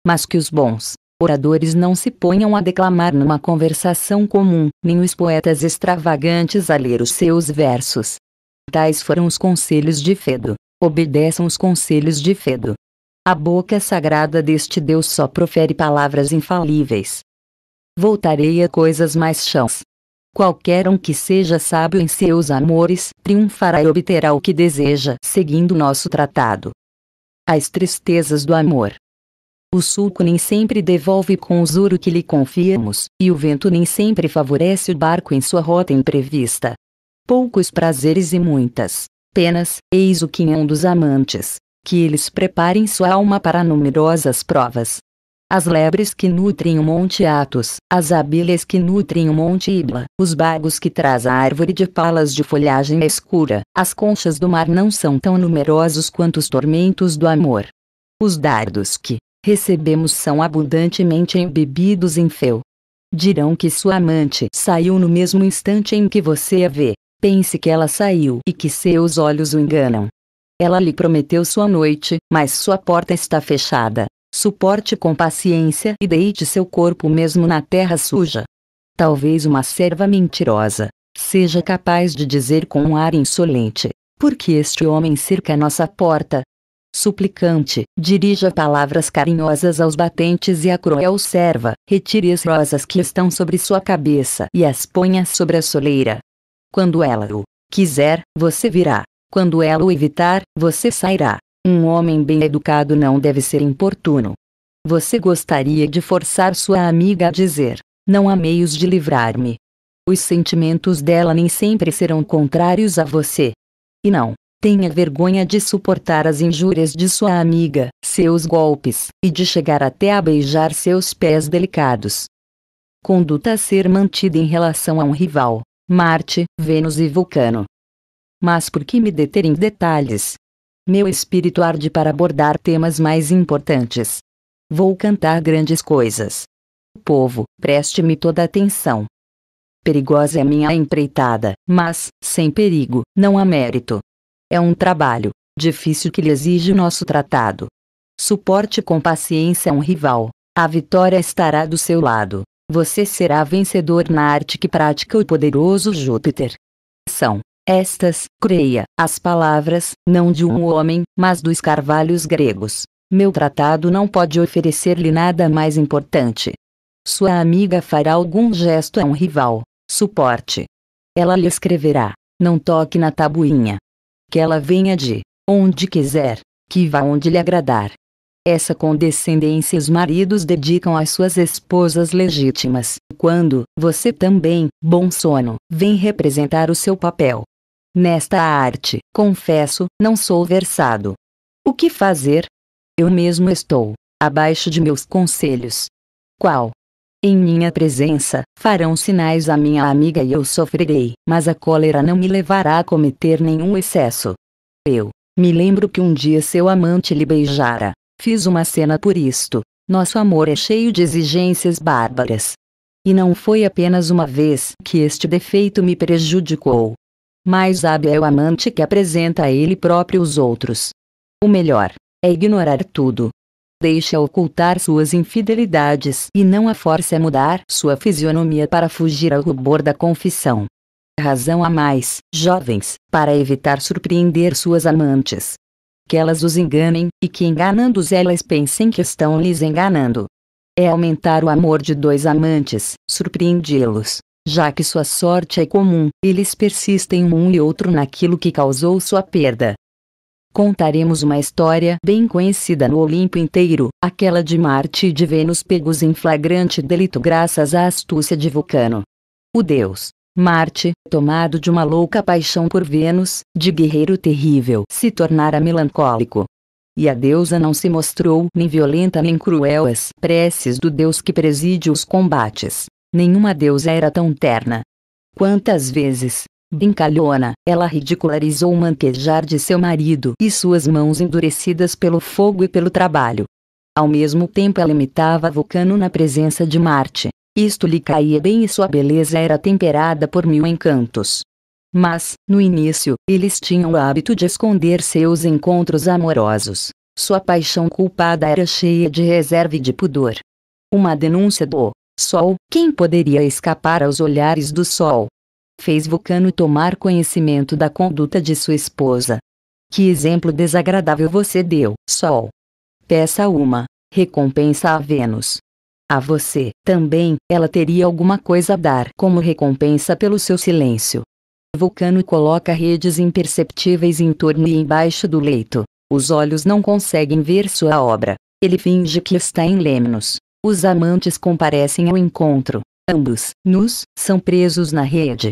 Mas que os bons oradores não se ponham a declamar numa conversação comum, nem os poetas extravagantes a ler os seus versos. Tais foram os conselhos de Fedo. Obedeçam os conselhos de Fedo. A boca sagrada deste Deus só profere palavras infalíveis. Voltarei a coisas mais chãs. Qualquer um que seja sábio em seus amores, triunfará e obterá o que deseja, seguindo nosso tratado. As tristezas do amor. O sulco nem sempre devolve com o que lhe confiamos, e o vento nem sempre favorece o barco em sua rota imprevista. Poucos prazeres e muitas penas, eis o quinhão é dos amantes. Que eles preparem sua alma para numerosas provas, as lebres que nutrem o monte Atos, as abelhas que nutrem o monte Ibla, os bagos que traz a árvore de palas de folhagem escura, as conchas do mar não são tão numerosos quanto os tormentos do amor. Os dardos que recebemos são abundantemente embebidos em fel. Dirão que sua amante saiu no mesmo instante em que você a vê. Pense que ela saiu e que seus olhos o enganam. Ela lhe prometeu sua noite, mas sua porta está fechada suporte com paciência e deite seu corpo mesmo na terra suja. Talvez uma serva mentirosa seja capaz de dizer com um ar insolente: Por que este homem cerca nossa porta? Suplicante, dirija palavras carinhosas aos batentes e à cruel serva, retire as rosas que estão sobre sua cabeça e as ponha sobre a soleira. Quando ela o quiser, você virá. Quando ela o evitar, você sairá. Um homem bem educado não deve ser importuno. Você gostaria de forçar sua amiga a dizer: Não há meios de livrar-me. Os sentimentos dela nem sempre serão contrários a você. E não, tenha vergonha de suportar as injúrias de sua amiga, seus golpes, e de chegar até a beijar seus pés delicados. Conduta a ser mantida em relação a um rival, Marte, Vênus e Vulcano. Mas por que me deter em detalhes? Meu espírito arde para abordar temas mais importantes. Vou cantar grandes coisas. Povo, preste-me toda atenção. Perigosa é a minha empreitada, mas, sem perigo, não há mérito. É um trabalho, difícil que lhe exige o nosso tratado. Suporte com paciência um rival. A vitória estará do seu lado. Você será vencedor na arte que pratica o poderoso Júpiter. São estas, creia, as palavras, não de um homem, mas dos carvalhos gregos. Meu tratado não pode oferecer-lhe nada mais importante. Sua amiga fará algum gesto a um rival. Suporte. Ela lhe escreverá: Não toque na tabuinha. Que ela venha de onde quiser, que vá onde lhe agradar. Essa condescendência os maridos dedicam às suas esposas legítimas, quando, você também, bom sono, vem representar o seu papel. Nesta arte, confesso, não sou versado. O que fazer? Eu mesmo estou, abaixo de meus conselhos. Qual? Em minha presença, farão sinais a minha amiga e eu sofrerei, mas a cólera não me levará a cometer nenhum excesso. Eu me lembro que um dia seu amante lhe beijara. Fiz uma cena por isto. Nosso amor é cheio de exigências bárbaras. E não foi apenas uma vez que este defeito me prejudicou mais hábil é o amante que apresenta a ele próprio os outros. O melhor é ignorar tudo. Deixa ocultar suas infidelidades e não a force a mudar sua fisionomia para fugir ao rubor da confissão. Razão a mais, jovens, para evitar surpreender suas amantes. Que elas os enganem, e que enganando-os elas pensem que estão lhes enganando. É aumentar o amor de dois amantes, surpreendê-los, já que sua sorte é comum, eles persistem um e outro naquilo que causou sua perda. Contaremos uma história bem conhecida no Olimpo inteiro, aquela de Marte e de Vênus pegos em flagrante delito graças à astúcia de Vulcano. O deus Marte, tomado de uma louca paixão por Vênus, de guerreiro terrível, se tornara melancólico. E a deusa não se mostrou nem violenta nem cruel às preces do deus que preside os combates. Nenhuma deusa era tão terna. Quantas vezes, brincalhona, ela ridicularizou o manquejar de seu marido e suas mãos endurecidas pelo fogo e pelo trabalho. Ao mesmo tempo ela imitava Vulcano na presença de Marte. Isto lhe caía bem e sua beleza era temperada por mil encantos. Mas, no início, eles tinham o hábito de esconder seus encontros amorosos. Sua paixão culpada era cheia de reserva e de pudor. Uma denúncia do Sol, quem poderia escapar aos olhares do sol? Fez Vulcano tomar conhecimento da conduta de sua esposa. Que exemplo desagradável você deu, Sol. Peça uma recompensa a Vênus. A você, também, ela teria alguma coisa a dar como recompensa pelo seu silêncio. Vulcano coloca redes imperceptíveis em torno e embaixo do leito. Os olhos não conseguem ver sua obra. Ele finge que está em Lemnos, os amantes comparecem ao encontro. Ambos, nus, são presos na rede.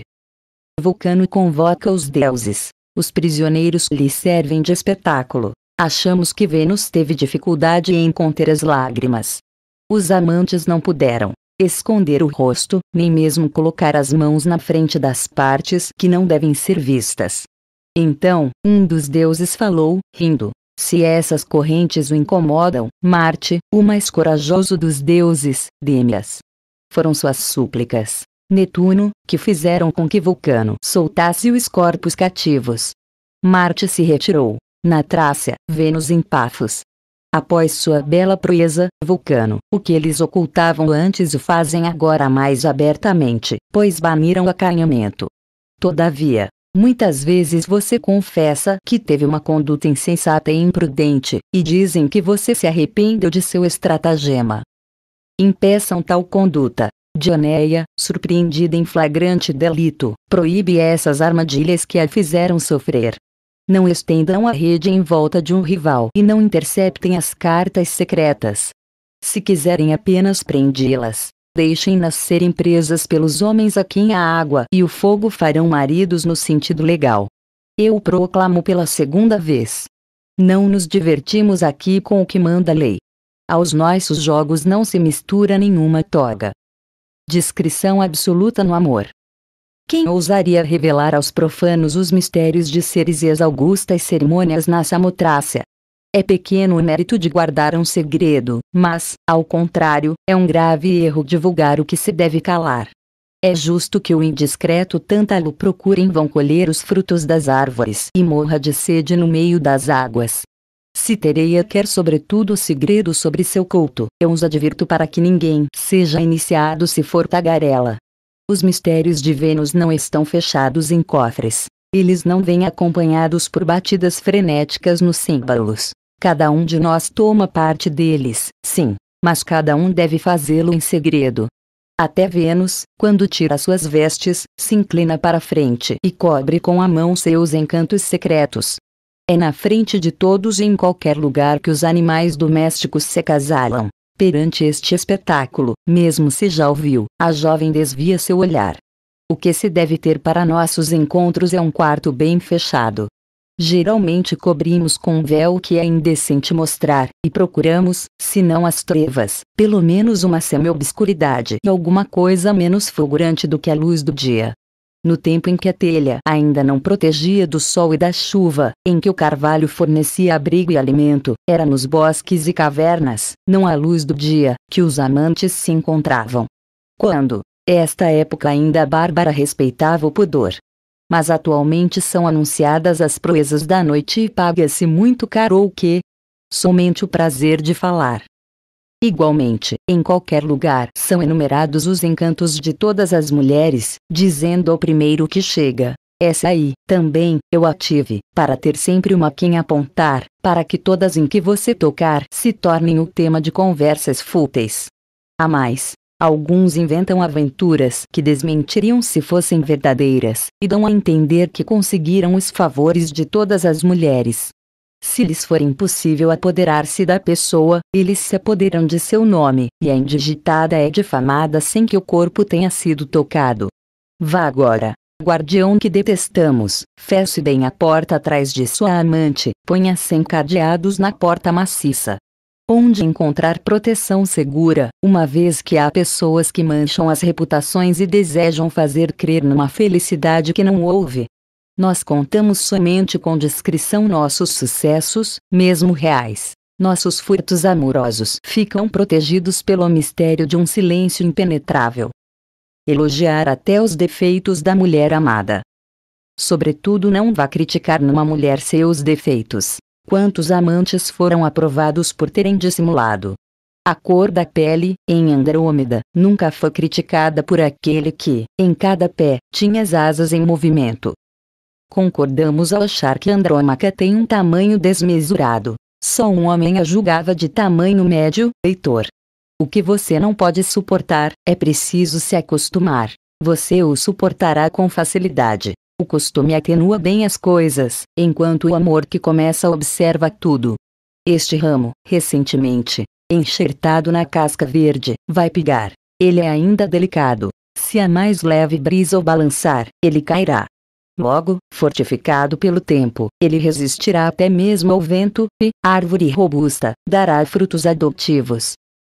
Vulcano convoca os deuses. Os prisioneiros lhe servem de espetáculo. Achamos que Vênus teve dificuldade em conter as lágrimas. Os amantes não puderam esconder o rosto, nem mesmo colocar as mãos na frente das partes que não devem ser vistas. Então, um dos deuses falou, rindo: se essas correntes o incomodam, Marte, o mais corajoso dos deuses, Demias, Foram suas súplicas, Netuno, que fizeram com que Vulcano soltasse os corpos cativos. Marte se retirou, na Trácia, Vênus em Pafos. Após sua bela proeza, Vulcano, o que eles ocultavam antes o fazem agora mais abertamente, pois baniram o acanhamento. Todavia, Muitas vezes você confessa que teve uma conduta insensata e imprudente, e dizem que você se arrependeu de seu estratagema. Impeçam tal conduta. Dioneia, surpreendida em flagrante delito, proíbe essas armadilhas que a fizeram sofrer. Não estendam a rede em volta de um rival e não interceptem as cartas secretas. Se quiserem apenas prendê-las, deixem nascer empresas pelos homens a quem a água e o fogo farão maridos no sentido legal. Eu o proclamo pela segunda vez. Não nos divertimos aqui com o que manda a lei. Aos nossos jogos não se mistura nenhuma toga. Discrição absoluta no amor. Quem ousaria revelar aos profanos os mistérios de seres e as augustas cerimônias na Samotrácia, é pequeno o mérito de guardar um segredo, mas, ao contrário, é um grave erro divulgar o que se deve calar. É justo que o indiscreto tântalo procure em vão colher os frutos das árvores e morra de sede no meio das águas. Se Tereia quer sobretudo o segredo sobre seu culto, eu os advirto para que ninguém seja iniciado se for tagarela. Os mistérios de Vênus não estão fechados em cofres. Eles não vêm acompanhados por batidas frenéticas nos símbolos. Cada um de nós toma parte deles, sim, mas cada um deve fazê-lo em segredo. Até Vênus, quando tira suas vestes, se inclina para frente e cobre com a mão seus encantos secretos. É na frente de todos e em qualquer lugar que os animais domésticos se casalam. Perante este espetáculo, mesmo se já ouviu, a jovem desvia seu olhar. O que se deve ter para nossos encontros é um quarto bem fechado, geralmente cobrimos com um véu que é indecente mostrar, e procuramos, se não as trevas, pelo menos uma semi-obscuridade e alguma coisa menos fulgurante do que a luz do dia. No tempo em que a telha ainda não protegia do sol e da chuva, em que o carvalho fornecia abrigo e alimento, era nos bosques e cavernas, não à luz do dia, que os amantes se encontravam. Quando, esta época ainda a Bárbara respeitava o pudor, mas atualmente são anunciadas as proezas da noite e paga-se muito caro o que? Somente o prazer de falar. Igualmente, em qualquer lugar são enumerados os encantos de todas as mulheres, dizendo ao primeiro que chega: Essa aí, também, eu ative para ter sempre uma quem apontar, para que todas em que você tocar se tornem o tema de conversas fúteis. A mais, Alguns inventam aventuras que desmentiriam se fossem verdadeiras, e dão a entender que conseguiram os favores de todas as mulheres. Se lhes for impossível apoderar-se da pessoa, eles se apoderam de seu nome, e a indigitada é difamada sem que o corpo tenha sido tocado. Vá agora, guardião que detestamos, feche bem a porta atrás de sua amante, ponha sem -se encadeados na porta maciça, onde encontrar proteção segura, uma vez que há pessoas que mancham as reputações e desejam fazer crer numa felicidade que não houve. Nós contamos somente com discrição nossos sucessos, mesmo reais. Nossos furtos amorosos ficam protegidos pelo mistério de um silêncio impenetrável. Elogiar até os defeitos da mulher amada. Sobretudo, não vá criticar numa mulher seus defeitos. Quantos amantes foram aprovados por terem dissimulado? A cor da pele, em Andrômeda, nunca foi criticada por aquele que, em cada pé, tinha as asas em movimento. Concordamos ao achar que Andrômaca tem um tamanho desmesurado. Só um homem a julgava de tamanho médio, leitor. O que você não pode suportar, é preciso se acostumar. Você o suportará com facilidade. O costume atenua bem as coisas, enquanto o amor que começa observa tudo. Este ramo, recentemente, enxertado na casca verde, vai pigar. Ele é ainda delicado. Se a mais leve brisa o balançar, ele cairá. Logo, fortificado pelo tempo, ele resistirá até mesmo ao vento, e, árvore robusta, dará frutos adotivos.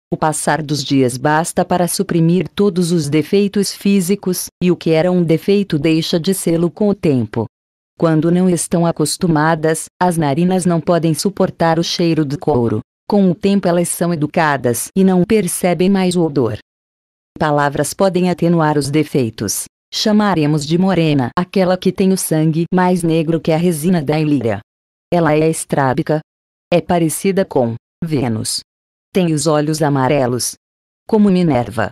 O passar dos dias basta para suprimir todos os defeitos físicos, e o que era um defeito deixa de sê-lo com o tempo. Quando não estão acostumadas, as narinas não podem suportar o cheiro do couro. Com o tempo elas são educadas e não percebem mais o odor. Palavras podem atenuar os defeitos. Chamaremos de morena aquela que tem o sangue mais negro que a resina da ilíria. Ela é estrábica. É parecida com Vênus, tem os olhos amarelos. Como Minerva.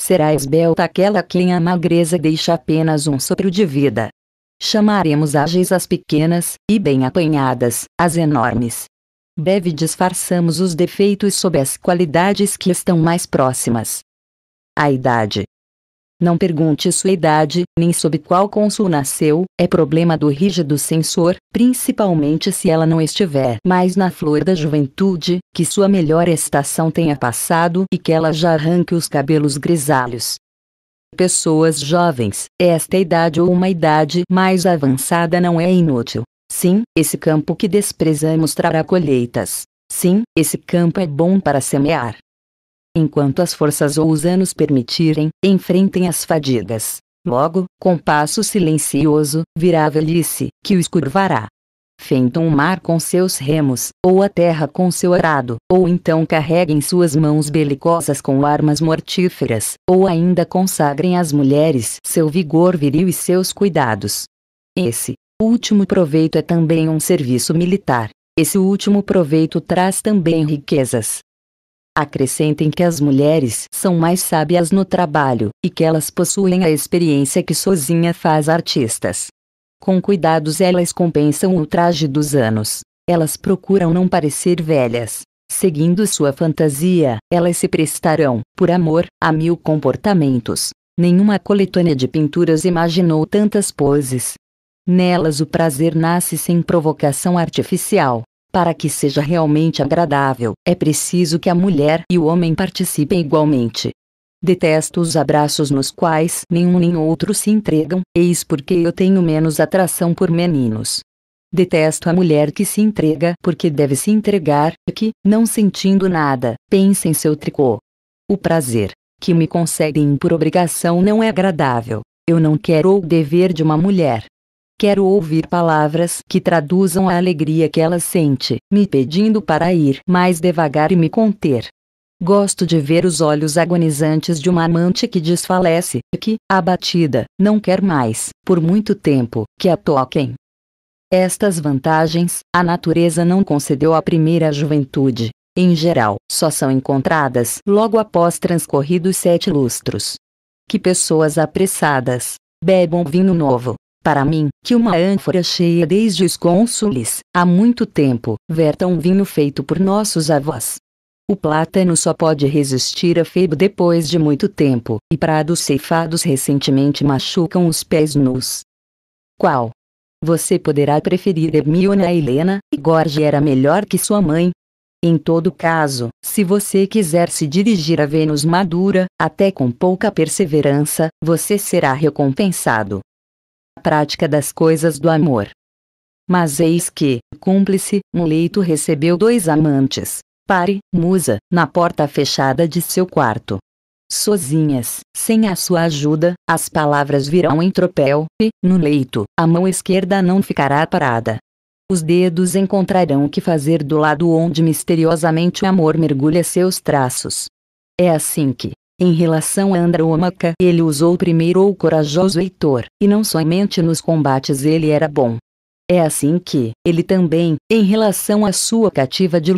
Será esbelta aquela quem a magreza deixa apenas um sopro de vida. Chamaremos ágeis as pequenas, e bem apanhadas, as enormes. Deve disfarçamos os defeitos sob as qualidades que estão mais próximas. A idade. Não pergunte sua idade, nem sob qual consul nasceu, é problema do rígido censor, principalmente se ela não estiver mais na flor da juventude, que sua melhor estação tenha passado e que ela já arranque os cabelos grisalhos. Pessoas jovens, esta idade ou uma idade mais avançada não é inútil. Sim, esse campo que desprezamos trará colheitas. Sim, esse campo é bom para semear enquanto as forças ou os anos permitirem, enfrentem as fadigas. Logo, com passo silencioso, virá a velhice, que os curvará. Fentam o mar com seus remos, ou a terra com seu arado, ou então carreguem suas mãos belicosas com armas mortíferas, ou ainda consagrem às mulheres seu vigor viril e seus cuidados. Esse último proveito é também um serviço militar. Esse último proveito traz também riquezas, Acrescentem que as mulheres são mais sábias no trabalho, e que elas possuem a experiência que sozinha faz artistas. Com cuidados elas compensam o traje dos anos. Elas procuram não parecer velhas. Seguindo sua fantasia, elas se prestarão, por amor, a mil comportamentos. Nenhuma coletânea de pinturas imaginou tantas poses. Nelas o prazer nasce sem provocação artificial, para que seja realmente agradável, é preciso que a mulher e o homem participem igualmente. Detesto os abraços nos quais nenhum nem outro se entregam, eis porque eu tenho menos atração por meninos. Detesto a mulher que se entrega porque deve se entregar, e que, não sentindo nada, pensa em seu tricô. O prazer que me concedem por obrigação não é agradável. Eu não quero o dever de uma mulher. Quero ouvir palavras que traduzam a alegria que ela sente, me pedindo para ir mais devagar e me conter. Gosto de ver os olhos agonizantes de uma amante que desfalece, e que, abatida, não quer mais, por muito tempo, que a toquem. Estas vantagens, a natureza não concedeu à primeira juventude. Em geral, só são encontradas logo após transcorridos sete lustros. Que pessoas apressadas, bebam vinho novo, para mim, que uma ânfora cheia desde os cônsules, há muito tempo, verta um vinho feito por nossos avós. O plátano só pode resistir a febo depois de muito tempo, e prados ceifados recentemente machucam os pés nus. Qual? Você poderá preferir Hermione a Helena, e Gorge era melhor que sua mãe. Em todo caso, se você quiser se dirigir a Vênus madura, até com pouca perseverança, você será recompensado prática das coisas do amor. Mas eis que, cúmplice, um leito recebeu dois amantes. Pare, musa, na porta fechada de seu quarto. Sozinhas, sem a sua ajuda, as palavras virão em tropel, e, no leito, a mão esquerda não ficará parada. Os dedos encontrarão o que fazer do lado onde misteriosamente o amor mergulha seus traços. É assim que, em relação a Andrômaca, ele usou primeiro o corajoso Heitor, e não somente nos combates ele era bom. É assim que, ele também, em relação à sua cativa de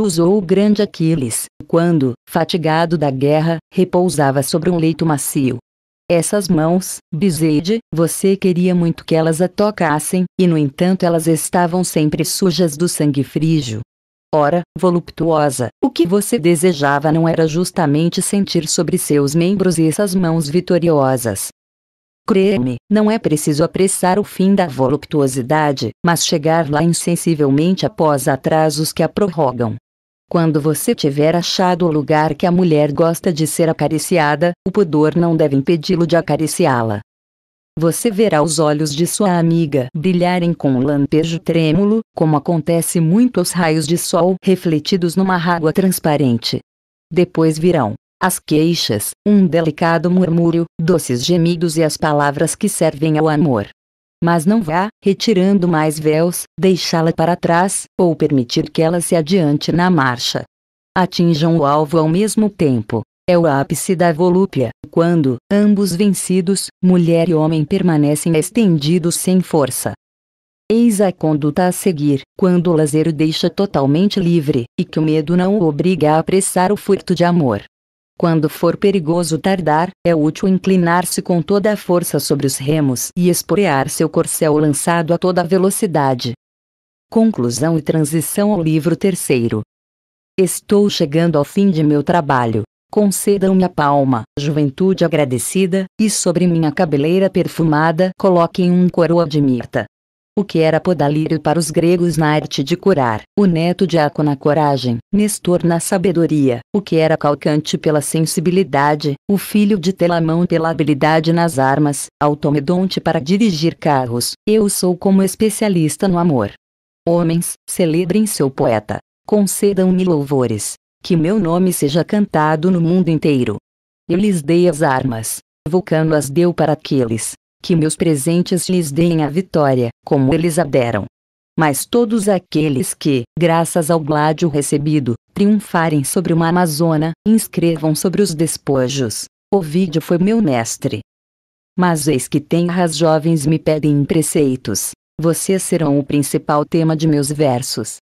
usou o grande Aquiles, quando, fatigado da guerra, repousava sobre um leito macio. Essas mãos, Bizeide, você queria muito que elas a tocassem, e no entanto elas estavam sempre sujas do sangue frígio, Ora, voluptuosa, o que você desejava não era justamente sentir sobre seus membros essas mãos vitoriosas. creia me não é preciso apressar o fim da voluptuosidade, mas chegar lá insensivelmente após atrasos que a prorrogam. Quando você tiver achado o lugar que a mulher gosta de ser acariciada, o pudor não deve impedi-lo de acariciá-la você verá os olhos de sua amiga brilharem com um lampejo trêmulo, como acontece muito aos raios de sol refletidos numa água transparente. Depois virão as queixas, um delicado murmúrio, doces gemidos e as palavras que servem ao amor. Mas não vá, retirando mais véus, deixá-la para trás, ou permitir que ela se adiante na marcha. Atinjam o alvo ao mesmo tempo. É o ápice da volúpia, quando, ambos vencidos, mulher e homem permanecem estendidos sem força. Eis a conduta a seguir, quando o lazer o deixa totalmente livre, e que o medo não o obriga a apressar o furto de amor. Quando for perigoso tardar, é útil inclinar-se com toda a força sobre os remos e esporear seu corcel lançado a toda velocidade. Conclusão e transição ao livro terceiro. Estou chegando ao fim de meu trabalho concedam-me a palma, juventude agradecida, e sobre minha cabeleira perfumada coloquem um coroa de mirta. O que era podalírio para os gregos na arte de curar, o neto de Aco na coragem, Nestor na sabedoria, o que era calcante pela sensibilidade, o filho de Telamão pela habilidade nas armas, automedonte para dirigir carros, eu sou como especialista no amor. Homens, celebrem seu poeta. Concedam-me louvores, que meu nome seja cantado no mundo inteiro. Eu lhes dei as armas. Vulcano as deu para aqueles. Que meus presentes lhes deem a vitória, como eles a deram. Mas todos aqueles que, graças ao gládio recebido, triunfarem sobre uma Amazona, inscrevam sobre os despojos. Ovídio foi meu mestre. Mas eis que tenras jovens me pedem preceitos. Vocês serão o principal tema de meus versos,